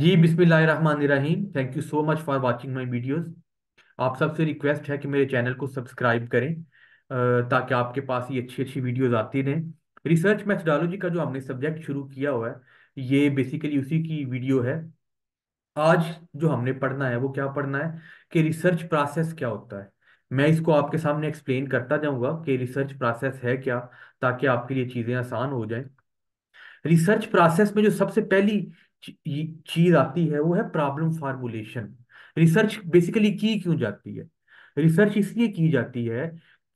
जी बिस्मिल्लाहिर्रहमानिर्रहीम thank you so much for watching my videos आप सबसे रिक्वेस्ट है कि मेरे चैनल को सब्सक्राइब करें ताकि आपके पास ये अच्छी अच्छी वीडियोस आती रहें रिसर्च मैथडोलॉजी का जो हमने सब्जेक्ट शुरू किया हुआ है ये बेसिकली उसी की वीडियो है आज जो हमने पढ़ना है वो क्या पढ़ना है कि रिसर्च प्रोसेस क्या होता है मैं इसको आपके सामने एक्सप्लेन करता जाऊँगा कि रिसर्च प्रोसेस है क्या ताकि आपके लिए चीज़ें आसान हो जाए रिसर्च प्रोसेस में जो सबसे पहली चीज आती है वो है प्रॉब्लम फॉर्मुलेशन रिसर्च बेसिकली की क्यों जाती है रिसर्च इसलिए की जाती है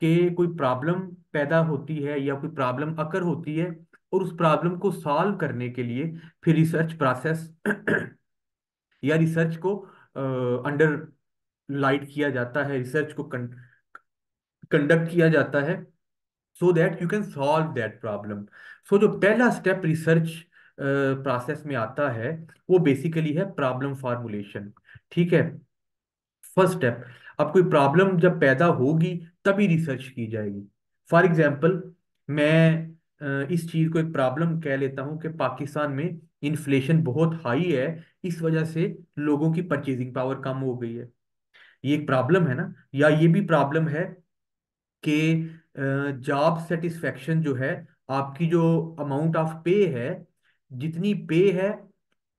कि कोई प्रॉब्लम पैदा होती है या कोई प्रॉब्लम अकर होती है और उस प्रॉब्लम को सॉल्व करने के लिए फिर रिसर्च प्रोसेस या रिसर्च को अंडर लाइट किया जाता है रिसर्च को कंडक्ट किया जाता है so that you can solve that problem so जो पहला स्टेप रिसर्च प्रोसेस में आता है वो बेसिकली है प्रॉब्लम फॉर्मुलेशन ठीक है फर्स्ट स्टेप अब कोई प्रॉब्लम जब पैदा होगी तभी रिसर्च की जाएगी फॉर एग्जाम्पल मैं इस चीज़ को एक प्रॉब्लम कह लेता हूं कि पाकिस्तान में इन्फ्लेशन बहुत हाई है इस वजह से लोगों की परचेजिंग पावर कम हो गई है ये एक प्रॉब्लम है ना या ये भी प्रॉब्लम है कि जॉब सेटिस्फेक्शन जो है आपकी जो अमाउंट ऑफ पे है जितनी पे है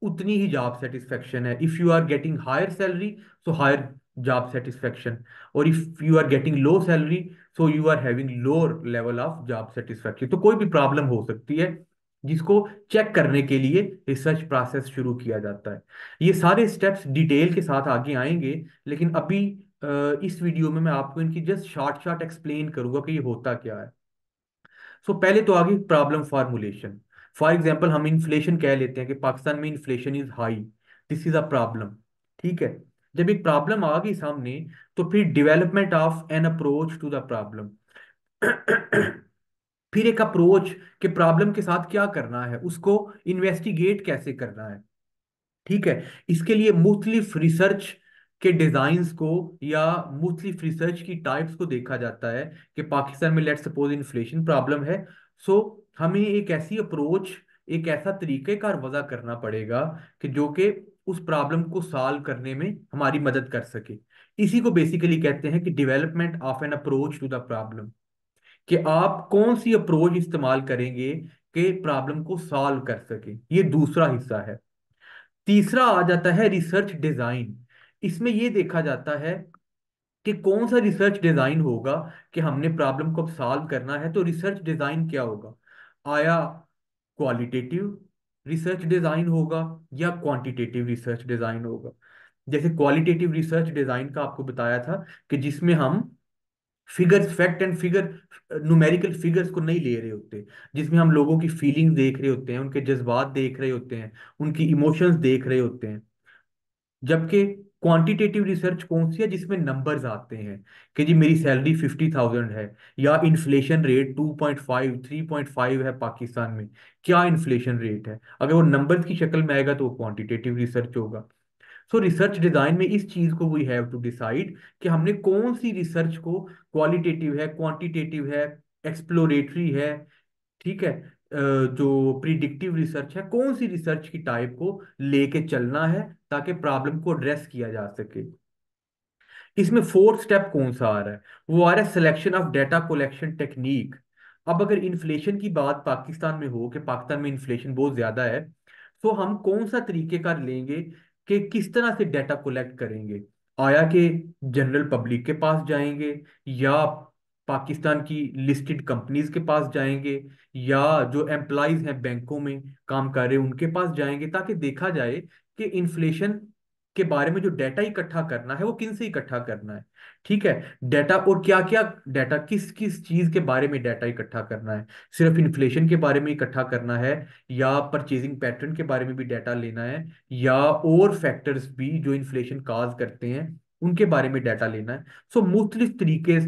उतनी ही जॉब सेटिस्फेक्शन है if you are getting higher salary so higher job satisfaction और if you are getting low salary so you are having lower level of job satisfaction तो कोई भी प्रॉब्लम हो सकती है जिसको चेक करने के लिए रिसर्च प्रोसेस शुरू किया जाता है ये सारे स्टेप्स डिटेल के साथ आगे आएंगे लेकिन अभी इस वीडियो में मैं आपको इनकी जस्ट शॉर्ट शॉर्ट एक्सप्लेन करूंगा कि ये होता क्या है सो so, पहले तो आगे प्रॉब्लम फॉर्मुलेशन फॉर एग्जाम्पल हम इन्फ्लेशन कह लेते हैं कि पाकिस्तान में inflation is high this is a problem ठीक है जब एक प्रॉब्लम आ गई सामने तो फिर development of an approach to the problem फिर एक अप्रोच के प्रॉब्लम के साथ क्या करना है उसको इन्वेस्टिगेट कैसे करना है ठीक है इसके लिए मुख्तलिफ रिसर्च के डिजाइन को या मुख्तलिफ रिसर्च की टाइप्स को देखा जाता है कि पाकिस्तान में लेट सपोज इन्फ्लेशन प्रॉब्लम है सो so, हमें एक ऐसी अप्रोच एक ऐसा तरीक़ेकार वजह करना पड़ेगा कि जो कि उस प्रॉब्लम को सॉल्व करने में हमारी मदद कर सके इसी को बेसिकली कहते हैं कि development of an approach to the problem कि आप कौन सी अप्रोच इस्तेमाल करेंगे कि प्रॉब्लम को सॉल्व कर सके ये दूसरा हिस्सा है तीसरा आ जाता है रिसर्च डिजाइन इसमें ये देखा जाता है कि कौन सा रिसर्च डिजाइन होगा कि हमने प्रॉब्लम को सॉल्व करना है तो रिसर्च डिजाइन क्या होगा आया क्वालिटेटिव रिसर्च डिजाइन होगा या क्वांटिटेटिव रिसर्च डिजाइन होगा जैसे क्वालिटेटिव रिसर्च डिजाइन का आपको बताया था कि जिसमें हम figures fact and figure numerical figures को नहीं ले रहे होते जिसमें हम लोगों की फीलिंग देख रहे होते हैं उनके जज्बात देख रहे होते हैं उनकी इमोशंस देख रहे होते हैं जबकि क्वांटिटेटिव रिसर्च कौन सी है जिसमें नंबर्स आते हैं कि जी मेरी सैलरी फिफ्टी थाउजेंड है या inflation rate two point five three point five है पाकिस्तान में क्या इन्फ्लेशन रेट है अगर वो नंबर्स की शक्ल में आएगा तो वो क्वान्टिटेटिव रिसर्च होगा सो रिसर्च डिजाइन में इस चीज को वी हैव टू डिसाइड कि हमने कौन सी रिसर्च को क्वालिटेटिव है क्वांटिटेटिव है एक्सप्लोरेटरी है ठीक है जो प्रिडिक्टिव रिसर्च है कौन सी रिसर्च की टाइप को लेके चलना है ताकि प्रॉब्लम को एड्रेस किया जा सके इसमें फोर्थ स्टेप कौन सा आ रहा है वो आ रहा है selection of data collection technique अब अगर इन्फ्लेशन की बात पाकिस्तान में हो कि पाकिस्तान में इन्फ्लेशन बहुत ज्यादा है तो हम कौन सा तरीके का लेंगे कि किस तरह से डेटा कलेक्ट करेंगे आया कि जनरल पब्लिक के पास जाएंगे या पाकिस्तान की लिस्टेड कंपनीज के पास जाएंगे या जो एम्प्लॉयज हैं बैंकों में काम कर रहे हैं उनके पास जाएंगे ताकि देखा जाए कि इन्फ्लेशन के बारे में जो डेटा इकट्ठा करना है वो किन से इकट्ठा करना है ठीक है डेटा और क्या क्या डेटा किस किस चीज के बारे में डेटा इकट्ठा करना है सिर्फ इन्फ्लेशन के बारे में इकट्ठा करना है या परचेजिंग पैटर्न के बारे में भी डेटा लेना है या और फैक्टर्स भी जो इन्फ्लेशन काज करते हैं उनके बारे में डेटा लेना है सो so, मुख्तलिफ तरीके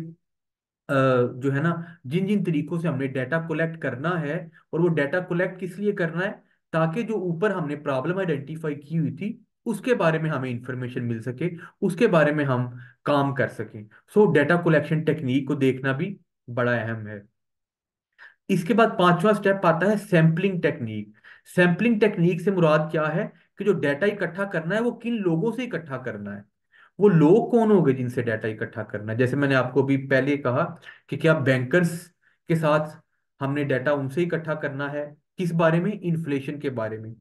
जो है ना जिन जिन तरीकों से हमने डेटा कलेक्ट करना है और वो डेटा कलेक्ट किस लिए करना है ताकि जो ऊपर हमने प्रॉब्लम आइडेंटिफाई की हुई थी उसके बारे में हमें इंफॉर्मेशन मिल सके उसके बारे में हम काम कर सकें सो डेटा कलेक्शन टेक्निक को देखना भी बड़ा अहम है इसके बाद पांचवा स्टेप आता है सैम्पलिंग टेक्निक सैम्पलिंग टेक्निक से मुराद क्या है कि जो डाटा इकट्ठा करना है वो किन लोगों से इकट्ठा करना है वो लोग कौन होंगे जिनसे डाटा इकट्ठा करना है जैसे मैंने आपको अभी पहले कहा कि क्या बैंकर्स के साथ हमने डाटा उनसे इकट्ठा करना है किस बारे में इन्फ्लेशन के बारे में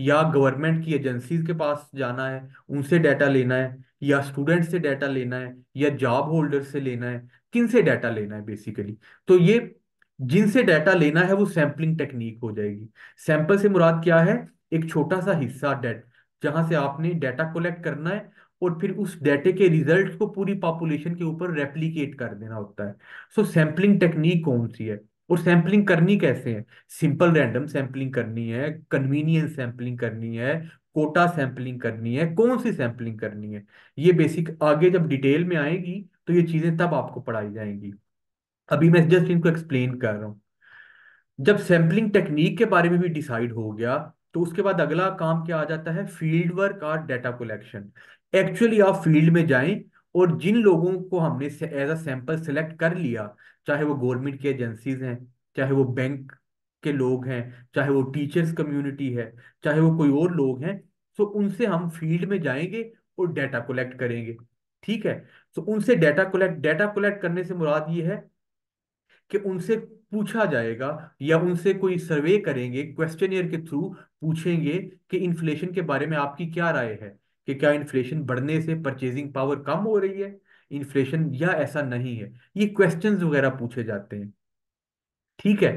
या गवर्नमेंट की एजेंसीज के पास जाना है उनसे डाटा लेना है या स्टूडेंट से डाटा लेना है या जॉब होल्डर से लेना है किन से डाटा लेना है बेसिकली तो ये जिनसे डाटा लेना है वो सैंपलिंग टेक्निक हो जाएगी सैंपल से मुराद क्या है एक छोटा सा हिस्सा डेट जहां से आपने डाटा कलेक्ट करना है और फिर उस डेटे के रिजल्ट को पूरी पॉपुलेशन के ऊपर रेप्लीकेट कर देना होता है सो सैंपलिंग टेक्निक कौन सी है और सैंपलिंग करनी कैसे है सिंपल रैंडम सैंपलिंग करनी है कन्वीनियंस सैंपलिंग करनी है कोटा सैंपलिंग करनी है कौन सी सैंपलिंग करनी है ये बेसिक आगे जब डिटेल में आएगी तो ये चीजें तब आपको पढ़ाई जाएंगी अभी मैं जस्ट इनको एक्सप्लेन कर रहा हूं जब सैंपलिंग टेक्निक के बारे में भी डिसाइड हो गया तो उसके बाद अगला काम क्या आ जाता है फील्ड वर्क और डेटा कलेक्शन एक्चुअली आप फील्ड में जाएं और जिन लोगों को हमने एज अ सैंपल सेलेक्ट कर लिया चाहे वो गवर्नमेंट की एजेंसीज हैं चाहे वो बैंक के लोग हैं चाहे वो टीचर्स कम्युनिटी है चाहे वो कोई और लोग हैं सो उनसे हम फील्ड में जाएंगे और डेटा कलेक्ट करेंगे ठीक है सो उनसे डेटा कलेक्ट डेटा कलेक्ट करने से मुराद ये है कि उनसे पूछा जाएगा या उनसे कोई सर्वे करेंगे क्वेश्चन के थ्रू पूछेंगे कि इन्फ्लेशन के बारे में आपकी क्या राय है कि क्या इन्फ्लेशन बढ़ने से परचेजिंग पावर कम हो रही है इन्फ्लेशन या ऐसा नहीं है ये क्वेश्चंस वगैरह पूछे जाते हैं ठीक है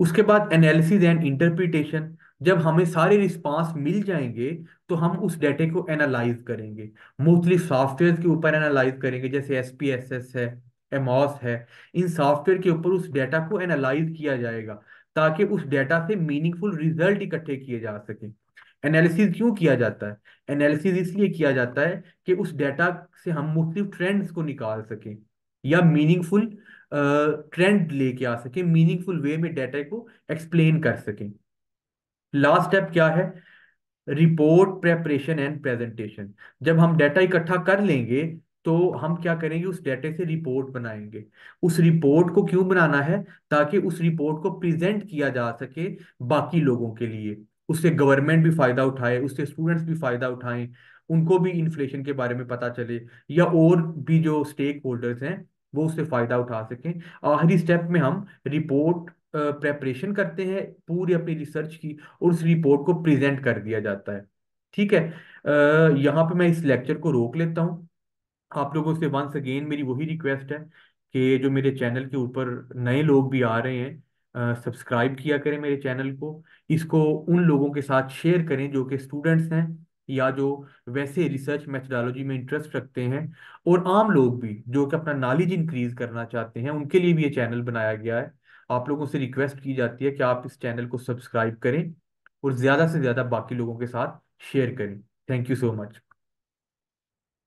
उसके बाद एनालिसिस एंड इंटरप्रिटेशन जब हमें सारे रिस्पांस मिल जाएंगे तो हम उस डेटे को एनालाइज करेंगे मोस्टली सॉफ्टवेयर के ऊपर एनालाइज करेंगे जैसे एस पी एस एस है एमॉस है इन सॉफ्टवेयर के ऊपर उस डेटा को एनालाइज किया जाएगा ताकि उस डेटा से मीनिंगफुल रिजल्ट इकट्ठे किए जा सकें एनालिसिस क्यों किया जाता है एनालिसिस इसलिए किया जाता है कि उस डेटा से हम मुख्तलिफ ट्रेंड्स को निकाल सकें या मीनिंगफुल ट्रेंड लेके आ सकें मीनिंगफुल वे में डेटा को एक्सप्लेन कर सकें लास्ट स्टेप क्या है रिपोर्ट प्रेपरेशन एंड प्रेजेंटेशन जब हम डेटा इकट्ठा कर लेंगे तो हम क्या करेंगे उस डेटा से रिपोर्ट बनाएंगे उस रिपोर्ट को क्यों बनाना है ताकि उस रिपोर्ट को प्रेजेंट किया जा सके बाकी लोगों के लिए उससे गवर्नमेंट भी फ़ायदा उठाए उससे स्टूडेंट्स भी फ़ायदा उठाएं उनको भी इन्फ्लेशन के बारे में पता चले या और भी जो स्टेक होल्डर्स हैं वो उससे फ़ायदा उठा सकें आखिरी स्टेप में हम रिपोर्ट प्रेपरेशन करते हैं पूरी अपनी रिसर्च की और उस रिपोर्ट को प्रेजेंट कर दिया जाता है ठीक है यहाँ पे मैं इस लेक्चर को रोक लेता हूँ आप लोगों से वंस अगेन मेरी वही रिक्वेस्ट है कि जो मेरे चैनल के ऊपर नए लोग भी आ रहे हैं सब्सक्राइब किया करें मेरे चैनल को इसको उन लोगों के साथ शेयर करें जो कि स्टूडेंट्स हैं या जो वैसे रिसर्च मेथडोलॉजी में इंटरेस्ट रखते हैं और आम लोग भी जो कि अपना नॉलेज इंक्रीज करना चाहते हैं उनके लिए भी ये चैनल बनाया गया है आप लोगों से रिक्वेस्ट की जाती है कि आप इस चैनल को सब्सक्राइब करें और ज़्यादा से ज़्यादा बाकी लोगों के साथ शेयर करें थैंक यू सो मच